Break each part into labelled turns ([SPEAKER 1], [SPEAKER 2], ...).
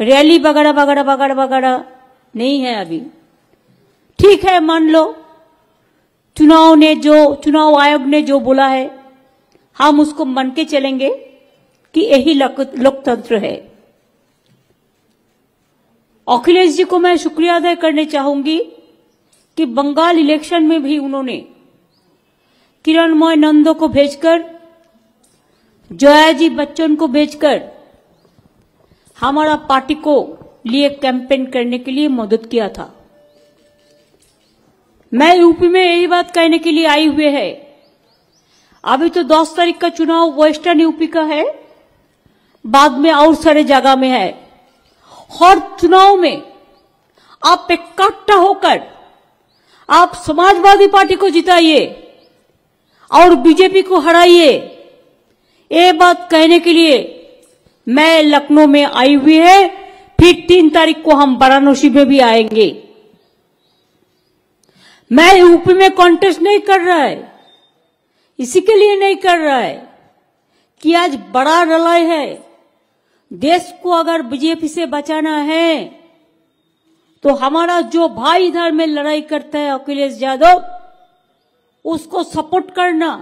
[SPEAKER 1] rally वगैरह वगैरह वगैरह वगैरह नहीं है अभी ठीक है मान लो चुनाव ने जो चुनाव आयोग ने जो बोला है हम उसको मन के चलेंगे कि यही लोकतंत्र है अखिलेश जी को मैं शुक्रिया अदा करने चाहूंगी कि बंगाल इलेक्शन में भी उन्होंने किरणमय नंदो को भेजकर जया जी बच्चन को भेजकर हमारा पार्टी को लिए कैंपेन करने के लिए मदद किया था मैं यूपी में यही बात कहने के लिए आई हुए है अभी तो 10 तारीख का चुनाव वेस्टर्न यूपी का है बाद में और सारे जगह में है हर चुनाव में आप इकट्ठा होकर आप समाजवादी पार्टी को जिताइए और बीजेपी को हराइए ये बात कहने के लिए मैं लखनऊ में आई हुई है फिर तीन तारीख को हम वाराणसी में भी आएंगे मैं यूपी में कॉन्टेस्ट नहीं कर रहा है इसी के लिए नहीं कर रहा है कि आज बड़ा रलय है देश को अगर बीजेपी से बचाना है तो हमारा जो भाई इधर में लड़ाई करता है अखिलेश यादव उसको सपोर्ट करना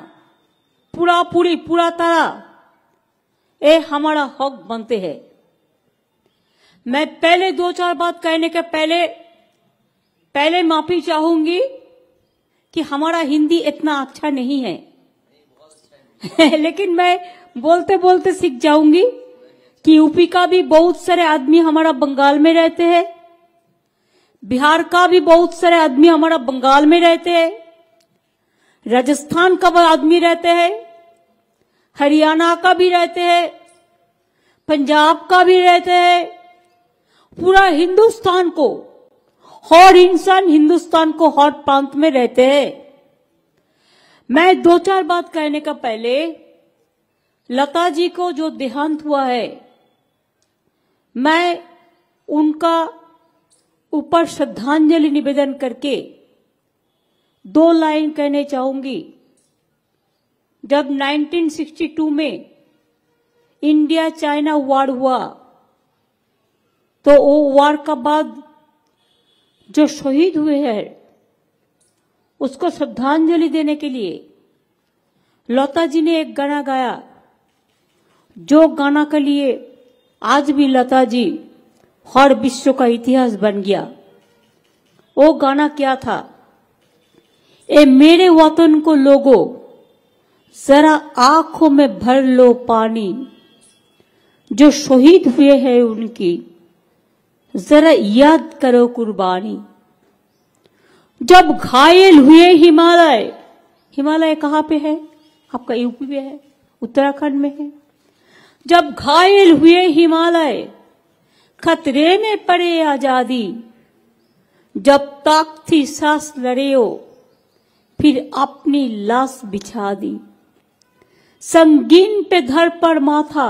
[SPEAKER 1] पूरा पूरी पूरा तरह ये हमारा हक बनते हैं मैं पहले दो चार बात कहने के पहले पहले माफी चाहूंगी कि हमारा हिंदी इतना अच्छा नहीं है लेकिन मैं बोलते बोलते सीख जाऊंगी कि यूपी का भी बहुत सारे आदमी हमारा बंगाल में रहते हैं बिहार का भी बहुत सारे आदमी हमारा बंगाल में रहते हैं राजस्थान का आदमी रहते हैं हरियाणा का भी रहते हैं पंजाब का भी रहते हैं पूरा हिंदुस्तान को हर इंसान हिंदुस्तान को हर प्रांत में रहते हैं मैं दो चार बात कहने का पहले लता जी को जो देहांत हुआ है मैं उनका ऊपर श्रद्धांजलि निवेदन करके दो लाइन कहने चाहूंगी जब 1962 में इंडिया चाइना वार हुआ तो वो वार का बाद जो शहीद हुए हैं उसको श्रद्धांजलि देने के लिए लता जी ने एक गाना गाया जो गाना के लिए आज भी लता जी हर विश्व का इतिहास बन गया वो गाना क्या था ए मेरे वतन को लोगों जरा आंखों में भर लो पानी जो शहीद हुए हैं उनकी जरा याद करो कुर्बानी जब घायल हुए हिमालय हिमालय कहाँ पे है आपका यूपी में है उत्तराखंड में है जब घायल हुए हिमालय खतरे में पड़े आजादी जब ताकती सांस लड़े हो फिर अपनी लाश बिछा दी संगीन पे घर पर माथा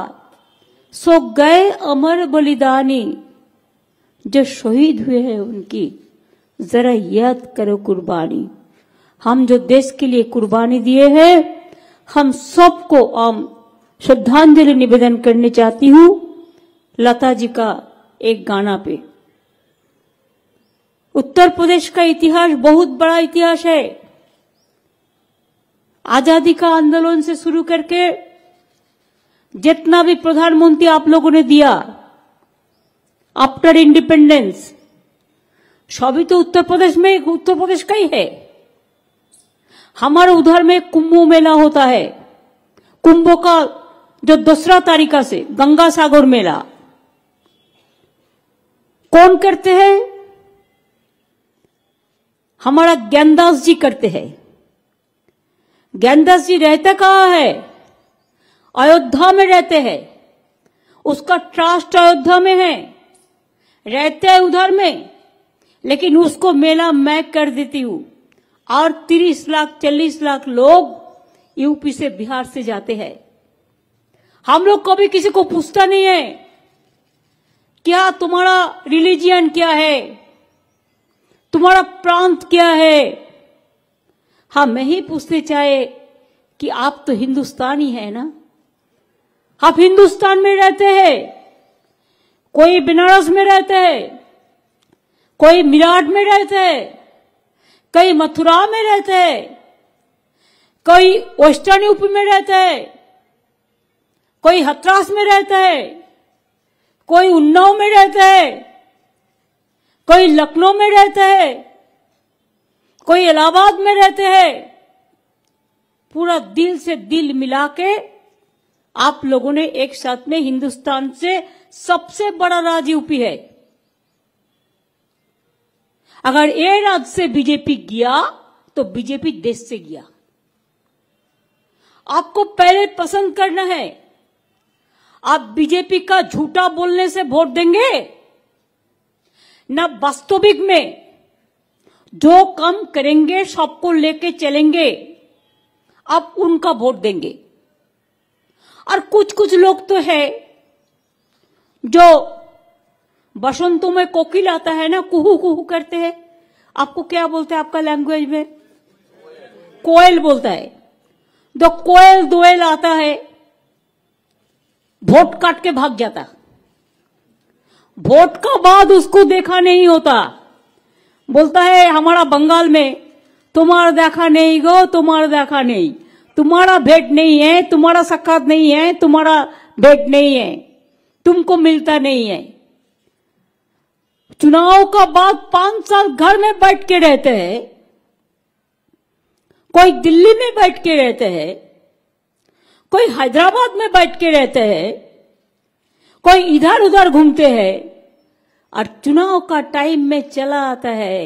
[SPEAKER 1] सो गए अमर बलिदानी जो शहीद हुए हैं उनकी जरा याद करो कुर्बानी हम जो देश के लिए कुर्बानी दिए हैं हम सबको आम श्रद्धांजलि निवेदन करने चाहती हूं लता जी का एक गाना पे उत्तर प्रदेश का इतिहास बहुत बड़ा इतिहास है आजादी का आंदोलन से शुरू करके जितना भी प्रधानमंत्री आप लोगों ने दिया आफ्टर इंडिपेंडेंस सभी तो उत्तर प्रदेश में उत्तर प्रदेश का ही है हमारे उधर में कुंभ मेला होता है कुंभ का जो दूसरा तारीखा से गंगा सागर मेला कौन करते हैं हमारा ज्ञानदास जी करते हैं ज्ञानदास जी रहते कहा है अयोध्या में रहते हैं उसका ट्रस्ट अयोध्या में है रहते हैं उधर में लेकिन उसको मेला मैं कर देती हूं और तीस लाख चालीस लाख लोग यूपी से बिहार से जाते हैं हम लोग कभी किसी को पूछता नहीं है क्या तुम्हारा रिलीजियन क्या है तुम्हारा प्रांत क्या है हाँ मैं ही पूछने चाहे कि आप तो हिंदुस्तानी है ना आप हिंदुस्तान में रहते हैं कोई बनारस में रहते हैं कोई मिराट में रहते हैं कई मथुरा में रहते हैं कोई वेस्टर्न यूपी में रहते हैं कोई हथरास में रहते हैं कोई उन्नाव में रहते हैं कोई लखनऊ में रहते हैं कोई इलाहाबाद में रहते हैं पूरा दिल से दिल मिला के आप लोगों ने एक साथ में हिंदुस्तान से सबसे बड़ा राज यूपी है अगर ए राज्य से बीजेपी गया तो बीजेपी देश से गया आपको पहले पसंद करना है आप बीजेपी का झूठा बोलने से वोट देंगे ना वास्तविक में जो कम करेंगे सबको लेके चलेंगे अब उनका वोट देंगे और कुछ कुछ लोग तो है जो बसंतों में कोकिल आता है ना कुहू कुहू करते हैं आपको क्या बोलते हैं आपका लैंग्वेज में कोयल बोलता है दो कोयल दोयल आता है वोट काट के भाग जाता वोट का बाद उसको देखा नहीं होता बोलता है हमारा बंगाल में तुम्हारा देखा नहीं गो तुम्हारा देखा नहीं तुम्हारा भेंट नहीं है तुम्हारा सकात नहीं है तुम्हारा भेंट नहीं है तुमको मिलता नहीं है चुनाव का बाद पांच साल घर में बैठ के रहते हैं कोई दिल्ली में बैठ के रहते हैं कोई हैदराबाद में बैठ के रहते हैं कोई इधर उधर घूमते हैं और चुनाव का टाइम में चला आता है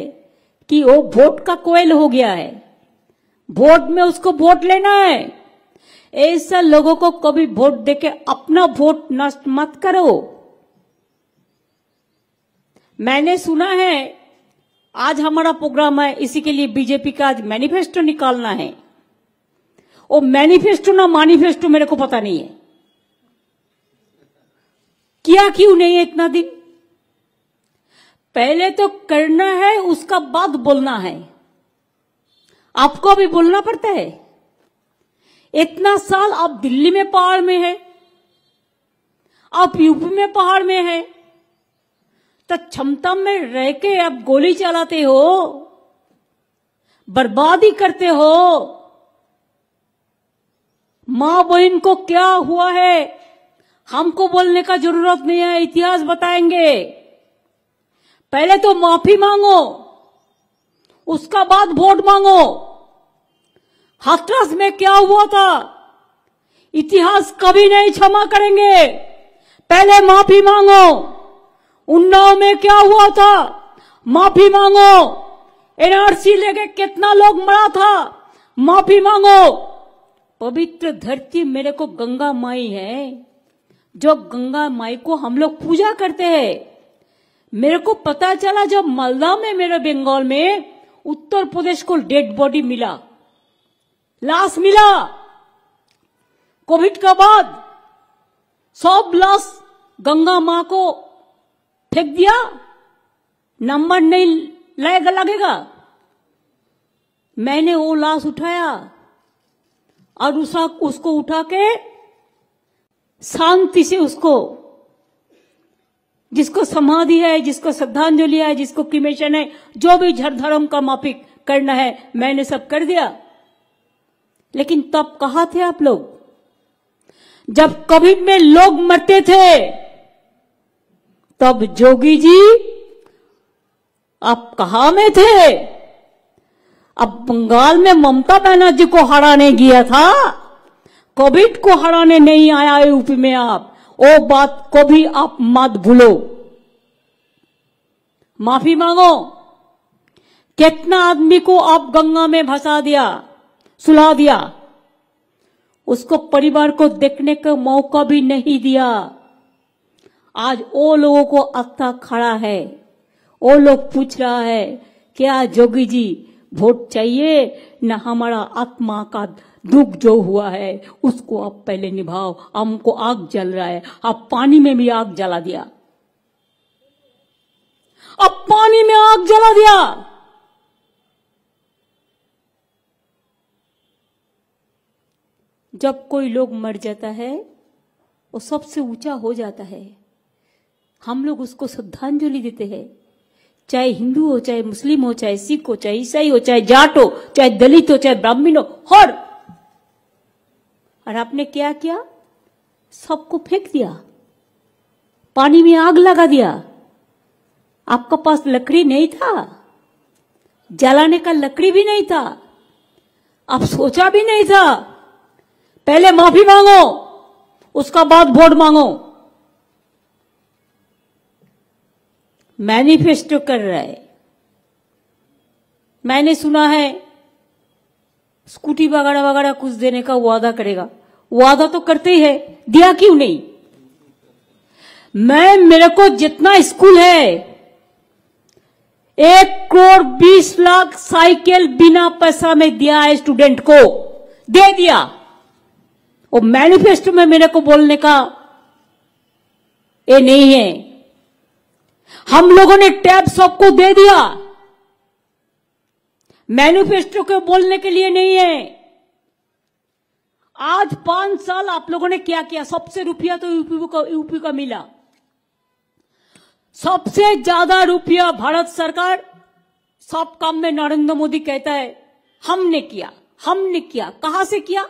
[SPEAKER 1] कि वो वोट का कोयल हो गया है वोट में उसको वोट लेना है ऐसा लोगों को कभी वोट देके अपना वोट नष्ट मत करो मैंने सुना है आज हमारा प्रोग्राम है इसी के लिए बीजेपी का आज मैनिफेस्टो निकालना है वो मैनिफेस्टो ना मैनिफेस्टो मेरे को पता नहीं है किया क्यों नहीं है इतना दिन पहले तो करना है उसका बाद बोलना है आपको भी बोलना पड़ता है इतना साल आप दिल्ली में पहाड़ में है आप यूपी में पहाड़ में है तो क्षमता में रह के आप गोली चलाते हो बर्बादी करते हो मां बहन को क्या हुआ है हमको बोलने का जरूरत नहीं है इतिहास बताएंगे पहले तो माफी मांगो उसका बाद वोट मांगो हाथरस में क्या हुआ था इतिहास कभी नहीं क्षमा करेंगे पहले माफी मांगो उन्नाव में क्या हुआ था माफी मांगो एनआरसी लेके कितना लोग मरा था माफी मांगो पवित्र धरती मेरे को गंगा माई है जो गंगा माई को हम लोग पूजा करते हैं मेरे को पता चला जब मालदा में मेरे बंगाल में उत्तर प्रदेश को डेड बॉडी मिला लाश मिला कोविड का बाद सब लाश गंगा माँ को फेंक दिया नंबर नहीं लाएगा लगेगा मैंने वो लाश उठाया और उसको उठा के शांति से उसको जिसको समाधि है जिसको श्रद्धांजलि है जिसको क्रिमेशन है जो भी धर्म का माफिक करना है मैंने सब कर दिया लेकिन तब कहा थे आप लोग जब कोविड में लोग मरते थे तब जोगी जी आप कहा में थे अब बंगाल में ममता बनर्जी को हराने गया था कोविड को हराने नहीं आया यूपी में आप वो बात को भी आप मत भूलो माफी मांगो कितना आदमी को आप गंगा में फंसा दिया सुला दिया उसको परिवार को देखने का मौका भी नहीं दिया आज वो लोगों को अक्ता खड़ा है वो लोग पूछ रहा है क्या जोगी जी वोट चाहिए न हमारा आत्मा का दुख जो हुआ है उसको आप पहले निभाओ हमको आग जल रहा है आप पानी में भी आग जला दिया अब पानी में आग जला दिया जब कोई लोग मर जाता है वो सबसे ऊंचा हो जाता है हम लोग उसको श्रद्धांजलि देते हैं चाहे हिंदू हो चाहे मुस्लिम हो चाहे सिख हो चाहे ईसाई हो चाहे जाट हो चाहे दलित हो चाहे ब्राह्मण हो हर और आपने क्या किया सबको फेंक दिया पानी में आग लगा दिया आपका पास लकड़ी नहीं था जलाने का लकड़ी भी नहीं था आप सोचा भी नहीं था पहले माफी मांगो उसका बाद वोट मांगो मैनिफेस्टो कर रहे मैंने सुना है स्कूटी वगैरह वगैरह कुछ देने का वादा करेगा वादा तो करते ही है दिया क्यों नहीं मैं मेरे को जितना स्कूल है एक करोड़ बीस लाख साइकिल बिना पैसा में दिया है स्टूडेंट को दे दिया और मैनिफेस्टो में मेरे को बोलने का ये नहीं है हम लोगों ने टैब सबको दे दिया मैनिफेस्टो को बोलने के लिए नहीं है आज पांच साल आप लोगों ने क्या किया सबसे रुपया तो यूपी का यूपी का मिला सबसे ज्यादा रुपया भारत सरकार सब काम में नरेंद्र मोदी कहता है हमने किया हमने किया कहा से किया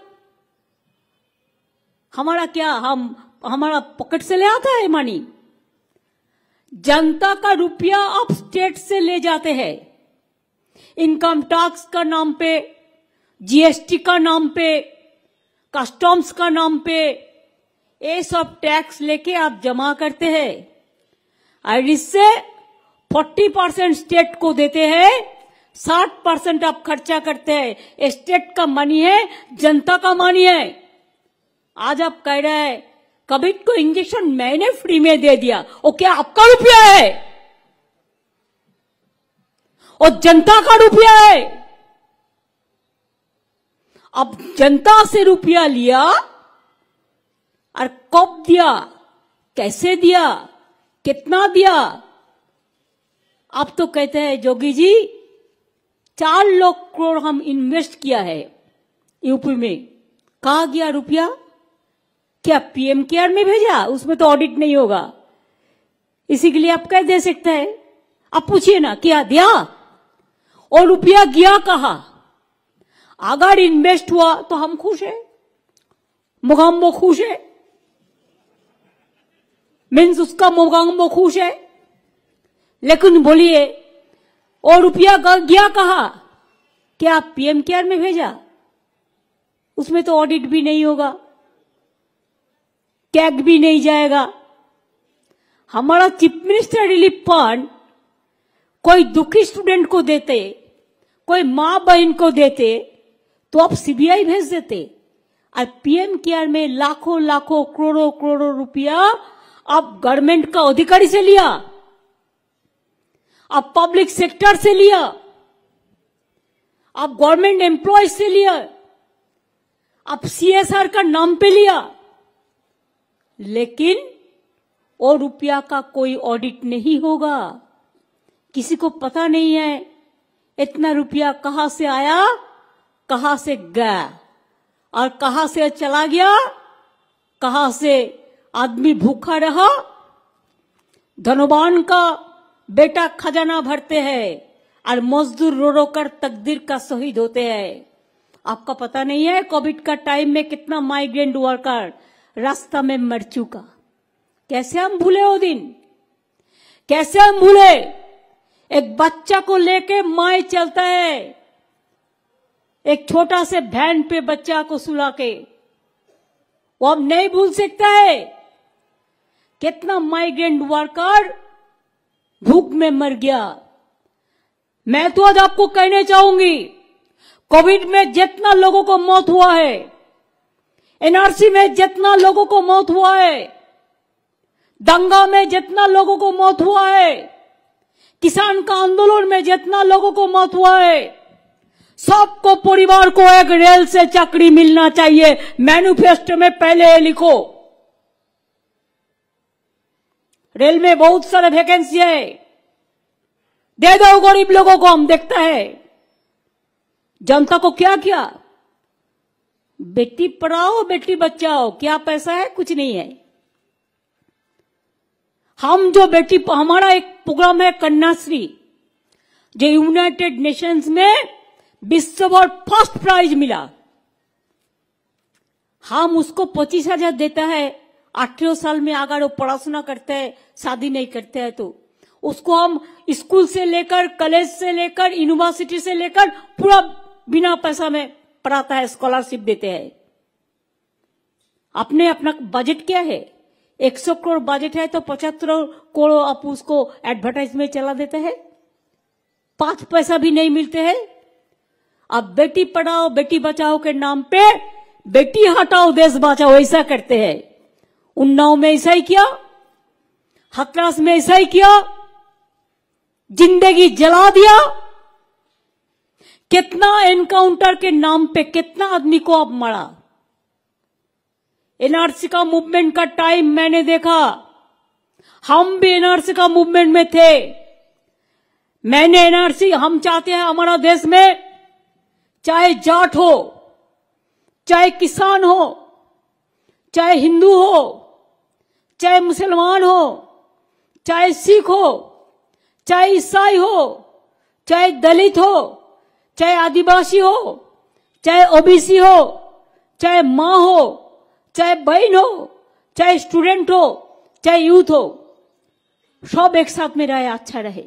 [SPEAKER 1] हमारा क्या हम हमारा पॉकेट से ले आता है मनी जनता का रुपया आप स्टेट से ले जाते हैं इनकम टैक्स का नाम पे जीएसटी का नाम पे कस्टम्स का नाम पे ये सब टैक्स लेके आप जमा करते हैं और इससे 40 परसेंट स्टेट को देते हैं 60 परसेंट आप खर्चा करते हैं स्टेट का मनी है जनता का मनी है आज आप कह रहे हैं कभी को तो इंजेक्शन मैंने फ्री में दे दिया वो क्या आपका रुपया है और जनता का रुपया है अब जनता से रुपया लिया और कब दिया कैसे दिया कितना दिया आप तो कहते हैं जोगी जी चार लाख करोड़ हम इन्वेस्ट किया है यूपी में कहा गया रुपया क्या पीएम केयर में भेजा उसमें तो ऑडिट नहीं होगा इसी के लिए आप कह दे सकते हैं आप पूछिए ना क्या दिया और रुपया गया कहा अगर इन्वेस्ट हुआ तो हम खुश है मोगाम्बो खुश है मीन्स उसका मोगाम्बो खुश है लेकिन बोलिए और रुपया गया कहा क्या आप पीएम केयर में भेजा उसमें तो ऑडिट भी नहीं होगा कैग भी नहीं जाएगा हमारा चीफ मिनिस्टर रिलीफ फंड कोई दुखी स्टूडेंट को देते कोई माँ बहन को देते तो आप सीबीआई भेज देते और पीएम केयर में लाखों लाखों करोड़ों करोड़ों रुपया आप गवर्नमेंट का अधिकारी से लिया आप पब्लिक सेक्टर से लिया आप गवर्नमेंट एम्प्लॉय से लिया आप सीएसआर का नाम पे लिया लेकिन और रुपया का कोई ऑडिट नहीं होगा किसी को पता नहीं है इतना रुपया कहा से आया कहा से गया और कहा से चला गया कहा से आदमी भूखा रहा धनवान का बेटा खजाना भरते हैं और मजदूर रो रो कर तकदीर का शहीद होते हैं आपका पता नहीं है कोविड का टाइम में कितना माइग्रेंट वर्कर रास्ता में मर चुका कैसे हम भूले वो दिन कैसे हम भूले एक बच्चा को लेके माए चलता है एक छोटा से भैन पे बच्चा को सुला के वो अब नहीं भूल सकता है कितना माइग्रेंट वर्कर भूख में मर गया मैं तो आज आपको कहने चाहूंगी कोविड में जितना लोगों को मौत हुआ है एनआरसी में जितना लोगों को मौत हुआ है दंगा में जितना लोगों को मौत हुआ है किसान का आंदोलन में जितना लोगों को मौत हुआ है सबको परिवार को एक रेल से चाकरी मिलना चाहिए मैनुफेस्टो में पहले लिखो रेल में बहुत सारे वैकेंसी है दे दो गरीब लोगों को हम देखता है जनता को क्या किया बेटी पढ़ाओ बेटी बचाओ क्या पैसा है कुछ नहीं है हम जो बेटी हमारा एक प्रोग्राम है कन्याश्री जो यूनाइटेड नेशंस में विश्व और फर्स्ट प्राइज मिला हम उसको पच्चीस हजार देता है अठारह साल में अगर वो पढ़ाशुना करते है शादी नहीं करते है तो उसको हम स्कूल से लेकर कॉलेज से लेकर यूनिवर्सिटी से लेकर पूरा बिना पैसा में पढ़ाता है स्कॉलरशिप देते हैं अपने अपना बजट क्या है एक सौ करोड़ बजट है तो पचहत्तर करोड़ आप उसको एडवर्टाइजमेंट चला देते हैं पांच पैसा भी नहीं मिलते हैं अब बेटी पढ़ाओ बेटी बचाओ के नाम पे बेटी हटाओ देश बचाओ ऐसा करते हैं उन्नाव में ऐसा ही किया हकरास में ऐसा ही किया जिंदगी जला दिया कितना एनकाउंटर के नाम पे कितना आदमी को आप मारा एनआरसी का मूवमेंट का टाइम मैंने देखा हम भी एनआरसी का मूवमेंट में थे मैंने एनआरसी हम चाहते हैं हमारा देश में चाहे जाट हो चाहे किसान हो चाहे हिंदू हो चाहे मुसलमान हो चाहे सिख हो चाहे ईसाई हो चाहे दलित हो चाहे आदिवासी हो चाहे ओबीसी हो चाहे माँ हो चाहे बहन हो चाहे स्टूडेंट हो चाहे यूथ हो सब एक साथ में रहे अच्छा रहे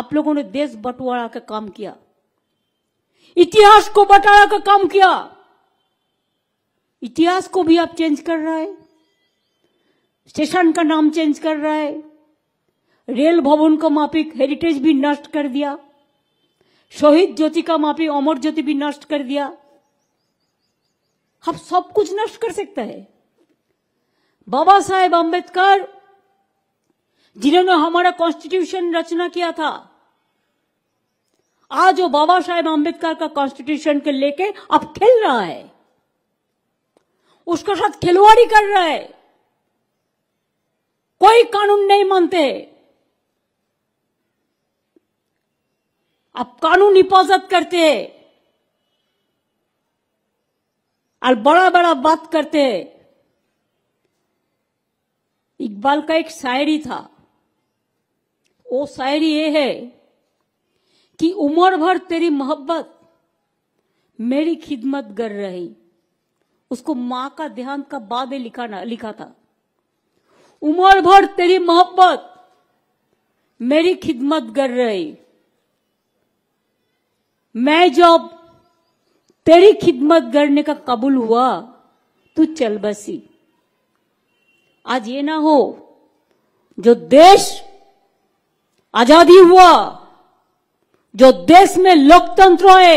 [SPEAKER 1] आप लोगों ने देश बंटवारा का काम किया इतिहास को बंटवारा का काम किया इतिहास को भी आप चेंज कर रहे हैं स्टेशन का नाम चेंज कर रहा है रेल भवन का मापिक हेरिटेज भी नष्ट कर दिया शहीद ज्योति का मापिक अमर ज्योति भी नष्ट कर दिया हम सब कुछ नष्ट कर सकता है बाबा साहेब अंबेडकर जिन्होंने हमारा कॉन्स्टिट्यूशन रचना किया था आज वो बाबा साहेब अंबेडकर का कॉन्स्टिट्यूशन के लेके अब खेल रहा है उसका साथ खिलवाड़ी कर रहा है कोई कानून नहीं मानते अब कानून हिफाजत करते हैं और बड़ा बड़ा बात करते हैं इकबाल का एक शायरी था वो शायरी ये है कि उम्र भर तेरी मोहब्बत मेरी खिदमत कर रही उसको मां का देहांत का बाद लिखा ना लिखा था उम्र भर तेरी मोहब्बत मेरी खिदमत कर रही मैं जब तेरी खिदमत करने का कबूल हुआ तू चल बसी आज ये ना हो जो देश आजादी हुआ जो देश में लोकतंत्र है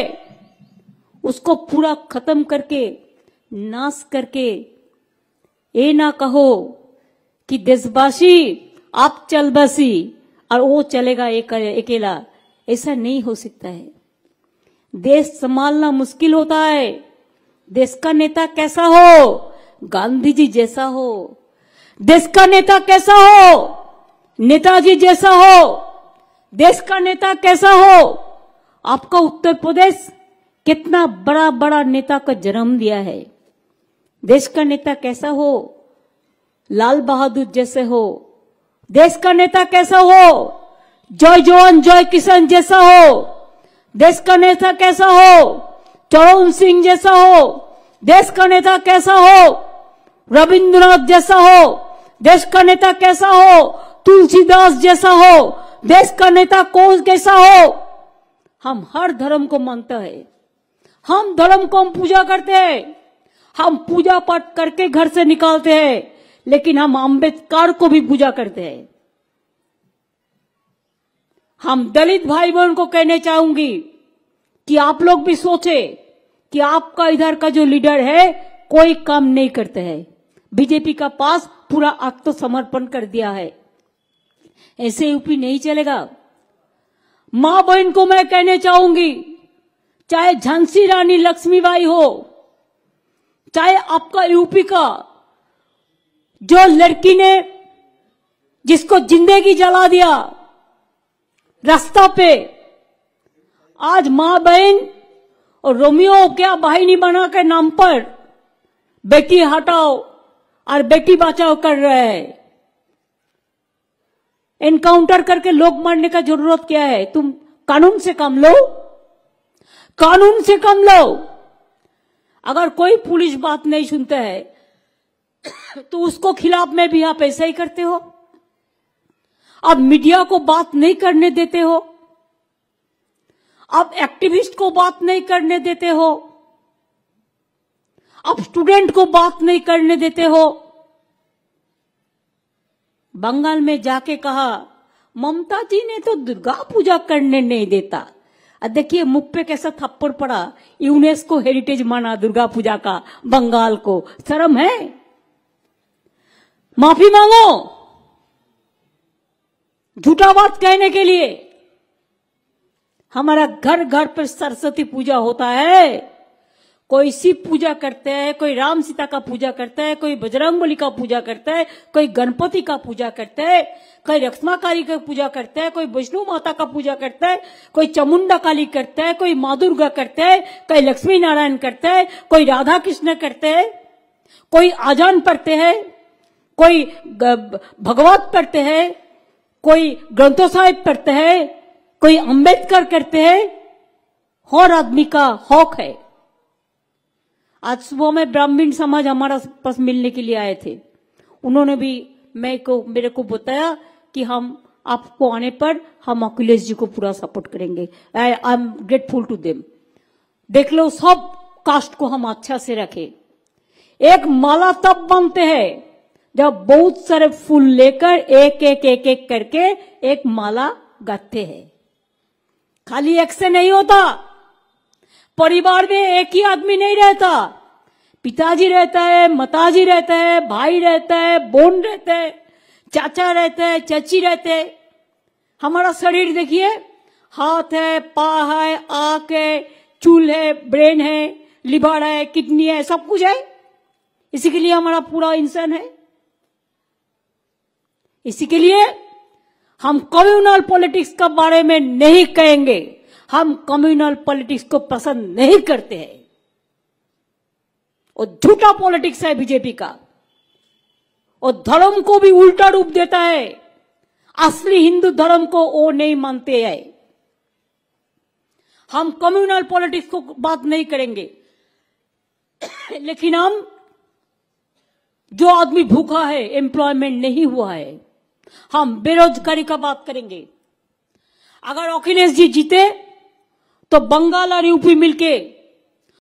[SPEAKER 1] उसको पूरा खत्म करके नाश करके ये ना कहो कि देशवासी आप चल बसी और वो चलेगा अकेला ऐसा नहीं हो सकता है देश संभालना मुश्किल होता है देश का नेता कैसा हो गांधी जी जैसा हो देश का नेता कैसा हो नेताजी जैसा हो देश का नेता कैसा हो आपका उत्तर प्रदेश कितना बड़ा बड़ा नेता का जन्म दिया है देश का नेता कैसा हो लाल बहादुर जैसे हो देश का नेता कैसा हो जय जवान जय किसान जैसा हो देश का नेता कैसा हो चरण सिंह जैसा हो देश का नेता कैसा हो रविंद्रनाथ जैसा हो देश का नेता कैसा हो तुलसीदास जैसा हो देश का नेता कौन कैसा हो हम हर धर्म को मानते हैं हम धर्म को हम पूजा करते हैं हम पूजा पाठ करके घर से निकालते हैं लेकिन हम अम्बेडकर को भी पूजा करते हैं हम दलित भाई बहन को कहने चाहूंगी कि आप लोग भी सोचे कि आपका इधर का जो लीडर है कोई काम नहीं करते है बीजेपी का पास पूरा आत्मसमर्पण कर दिया है ऐसे यूपी नहीं चलेगा मां बहन को मैं कहने चाहूंगी चाहे झांसी रानी लक्ष्मीबाई हो चाहे आपका यूपी का जो लड़की ने जिसको जिंदगी जला दिया रास्ता पे आज माँ बहन और रोमियो क्या भाई बना के नाम पर बेटी हटाओ और बेटी बचाओ कर रहे हैं एनकाउंटर करके लोग मारने का जरूरत क्या है तुम कानून से काम लो कानून से काम लो अगर कोई पुलिस बात नहीं सुनता है तो उसको खिलाफ में भी आप ऐसा ही करते हो आप मीडिया को बात नहीं करने देते हो आप एक्टिविस्ट को बात नहीं करने देते हो आप स्टूडेंट को बात नहीं करने देते हो बंगाल में जाके कहा ममता जी ने तो दुर्गा पूजा करने नहीं देता देखिए मुख पे कैसा थप्पड़ पड़ा यूनेस्को हेरिटेज माना दुर्गा पूजा का बंगाल को शर्म है माफी मांगो झूठा बात कहने के लिए हमारा घर घर पर सरस्वती पूजा होता है कोई शिव पूजा करते हैं कोई राम सीता का पूजा करता है कोई बजरंगबली का पूजा करता है कोई गणपति का पूजा करता है कोई काली का पूजा करता है कोई विष्णु माता का पूजा करता है कोई चामुंडा काली करता है कोई माँ दुर्गा करता है कोई लक्ष्मी नारायण करता है कोई राधा कृष्ण करते हैं कोई आजान पढ़ते हैं कोई भगवत पढ़ते हैं कोई ग्रंथो साहिब पढ़ते हैं कोई अंबेडकर करते हैं हर आदमी का हक है आज सुबह में ब्राह्मण समाज हमारा पास मिलने के लिए आए थे उन्होंने भी मैं को मेरे को बताया कि हम आपको आने पर हम अखिलेश जी को पूरा सपोर्ट करेंगे I am grateful to them देख लो सब कास्ट को हम अच्छा से रखें एक माला तब बनते हैं जब बहुत सारे फूल लेकर एक एक एक एक करके एक माला गाते हैं खाली एक से नहीं होता परिवार में एक ही आदमी नहीं रहता पिताजी रहता है माताजी रहता है भाई रहता है बोन रहता है चाचा रहता है चाची रहते है हमारा शरीर देखिए हाथ है पा है आंख है चूल है ब्रेन है लिबाड़ा है किडनी है सब कुछ है इसी के लिए हमारा पूरा इंसान है इसी के लिए हम कम्युनल पॉलिटिक्स के बारे में नहीं कहेंगे हम कम्युनल पॉलिटिक्स को पसंद नहीं करते हैं और झूठा पॉलिटिक्स है बीजेपी का और धर्म को भी उल्टा रूप देता है असली हिंदू धर्म को वो नहीं मानते हैं हम कम्युनल पॉलिटिक्स को बात नहीं करेंगे लेकिन हम जो आदमी भूखा है एम्प्लॉयमेंट नहीं हुआ है हम बेरोजगारी का बात करेंगे अगर अखिलेश जी जीते तो बंगाल और यूपी मिलके